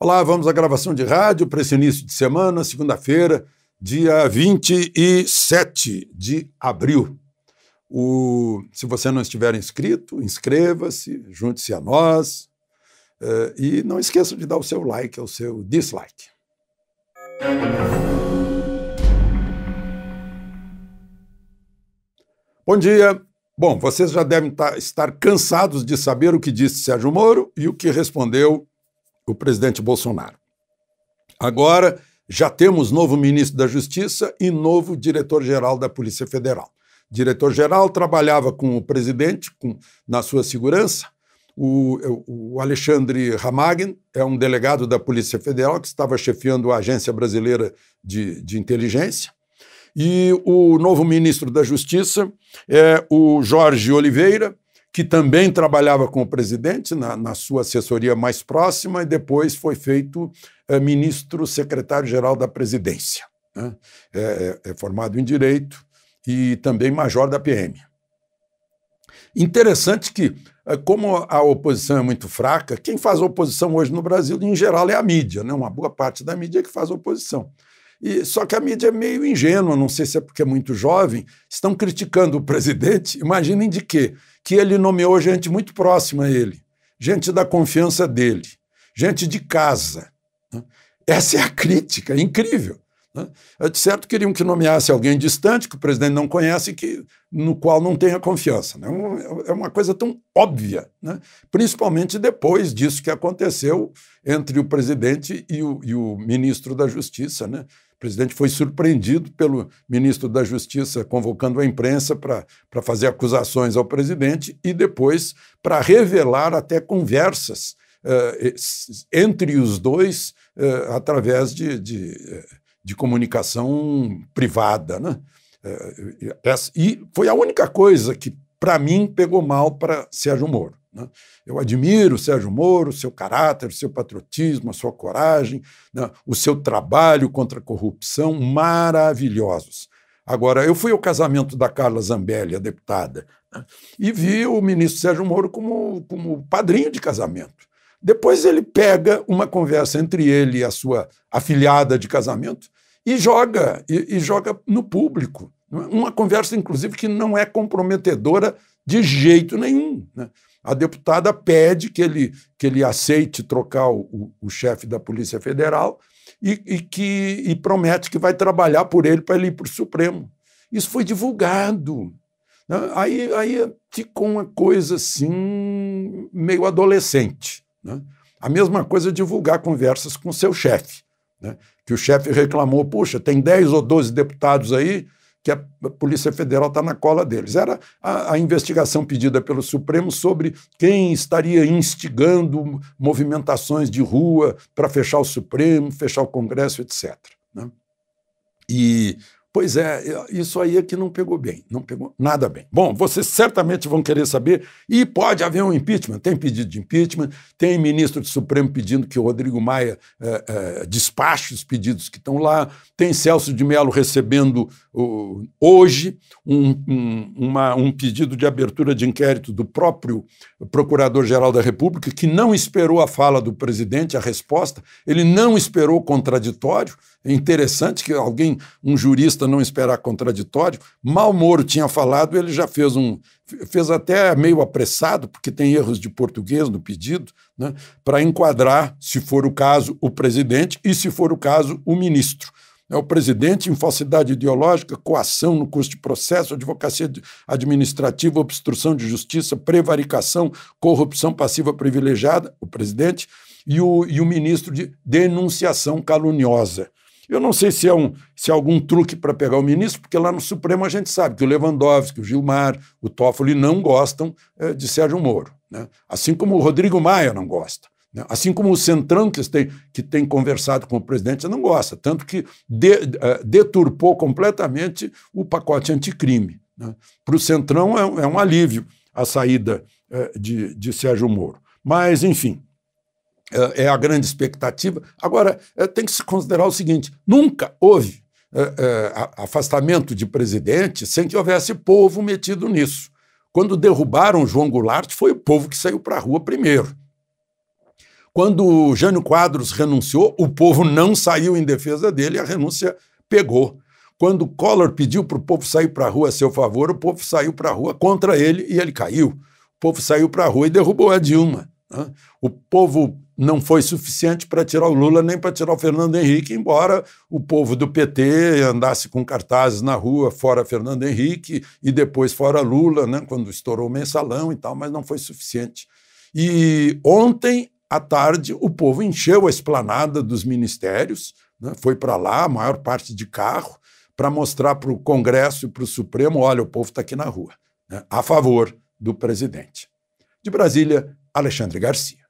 Olá, vamos à gravação de rádio para esse início de semana, segunda-feira, dia 27 de abril. O, se você não estiver inscrito, inscreva-se, junte-se a nós uh, e não esqueça de dar o seu like ou o seu dislike. Bom dia. Bom, vocês já devem tá, estar cansados de saber o que disse Sérgio Moro e o que respondeu o presidente Bolsonaro. Agora já temos novo ministro da Justiça e novo diretor-geral da Polícia Federal. Diretor-geral trabalhava com o presidente com, na sua segurança. O, o Alexandre Ramagin é um delegado da Polícia Federal que estava chefiando a Agência Brasileira de, de Inteligência. E o novo ministro da Justiça é o Jorge Oliveira, que também trabalhava com o presidente na, na sua assessoria mais próxima e depois foi feito é, ministro secretário-geral da presidência. Né? É, é, é, formado em direito e também major da PM. Interessante que, eh, como a oposição é muito fraca, quem faz oposição hoje no Brasil, em geral, é a mídia, né? uma boa parte da mídia é que faz oposição. E, só que a mídia é meio ingênua, não sei se é porque é muito jovem, estão criticando o presidente, imaginem de quê? Que ele nomeou gente muito próxima a ele, gente da confiança dele, gente de casa. Né? Essa é a crítica, é incrível. Né? É de certo queriam que nomeasse alguém distante, que o presidente não conhece, que, no qual não tenha confiança. Né? É uma coisa tão óbvia, né? principalmente depois disso que aconteceu entre o presidente e o, e o ministro da Justiça. Né? O presidente foi surpreendido pelo ministro da Justiça convocando a imprensa para fazer acusações ao presidente e depois para revelar até conversas uh, entre os dois uh, através de. de uh, de comunicação privada. Né? É, é, é, e foi a única coisa que, para mim, pegou mal para Sérgio Moro. Né? Eu admiro o Sérgio Moro, o seu caráter, o seu patriotismo, a sua coragem, né? o seu trabalho contra a corrupção, maravilhosos. Agora, eu fui ao casamento da Carla Zambelli, a deputada, né? e vi o ministro Sérgio Moro como, como padrinho de casamento. Depois ele pega uma conversa entre ele e a sua afilhada de casamento e joga, e, e joga no público. Uma conversa, inclusive, que não é comprometedora de jeito nenhum. Né? A deputada pede que ele, que ele aceite trocar o, o chefe da Polícia Federal e, e que, e promete que vai trabalhar por ele para ele ir para o Supremo. Isso foi divulgado. Né? Aí, aí ficou uma coisa assim, meio adolescente. Né? A mesma coisa é divulgar conversas com seu chefe, né? que o chefe reclamou, puxa, tem 10 ou 12 deputados aí que a Polícia Federal está na cola deles. Era a, a, investigação pedida pelo Supremo sobre quem estaria instigando movimentações de rua para fechar o Supremo, fechar o Congresso, etc. Né? E Pois é, isso aí é que não pegou bem, não pegou nada bem. Bom, vocês certamente vão querer saber, e pode haver um impeachment. Tem pedido de impeachment, tem ministro do Supremo pedindo que o Rodrigo Maia é, é, despache os pedidos que estão lá, tem Celso de Mello recebendo uh, hoje um, um, uma, um pedido de abertura de inquérito do próprio Procurador-Geral da República, que não esperou a fala do presidente, a resposta, ele não esperou contraditório. É interessante que alguém, um jurista, jornalista não esperar contraditório. Mal Moro tinha falado, ele já fez um. fez até meio apressado, porque tem erros de português no pedido, né, para enquadrar, se for o caso, o presidente e, se for o caso, o ministro. É o presidente em falsidade ideológica, coação no curso de processo, advocacia administrativa, obstrução de justiça, prevaricação, corrupção passiva privilegiada, o presidente, e o, e o ministro de denunciação caluniosa. Eu não sei se é, um, se é algum truque para pegar o ministro, porque lá no Supremo a gente sabe que o Lewandowski, o Gilmar, o Toffoli não gostam é, de Sérgio Moro. Né? Assim como o Rodrigo Maia não gosta. Né? Assim como o Centrão, que tem, que tem conversado com o presidente, não gosta. Tanto que de, eh, deturpou completamente o pacote anticrime. Né? Para o Centrão é, é, um alívio a saída eh, de, de Sérgio Moro. Mas, enfim, é, é a grande expectativa. Agora, é, tem que se considerar o seguinte: nunca houve é, afastamento de presidente sem que houvesse povo metido nisso. Quando derrubaram João Goulart, foi o povo que saiu para a rua primeiro. Quando Jânio Quadros renunciou, o povo não saiu em defesa dele, a renúncia pegou. Quando Collor pediu para o povo sair para a rua a seu favor, o povo saiu para a rua contra ele e ele caiu. O povo saiu para a rua e derrubou a Dilma. O povo não foi suficiente para tirar o Lula nem para tirar o Fernando Henrique, embora o povo do PT andasse com cartazes na rua fora Fernando Henrique e depois fora Lula, né, quando estourou o mensalão e tal, mas não foi suficiente. E ontem à tarde o povo encheu a esplanada dos ministérios, né, foi para lá, a maior parte de carro, para mostrar para o Congresso e para o Supremo: olha, o povo está aqui na rua, né, a favor do presidente. De Brasília, Alexandre Garcia.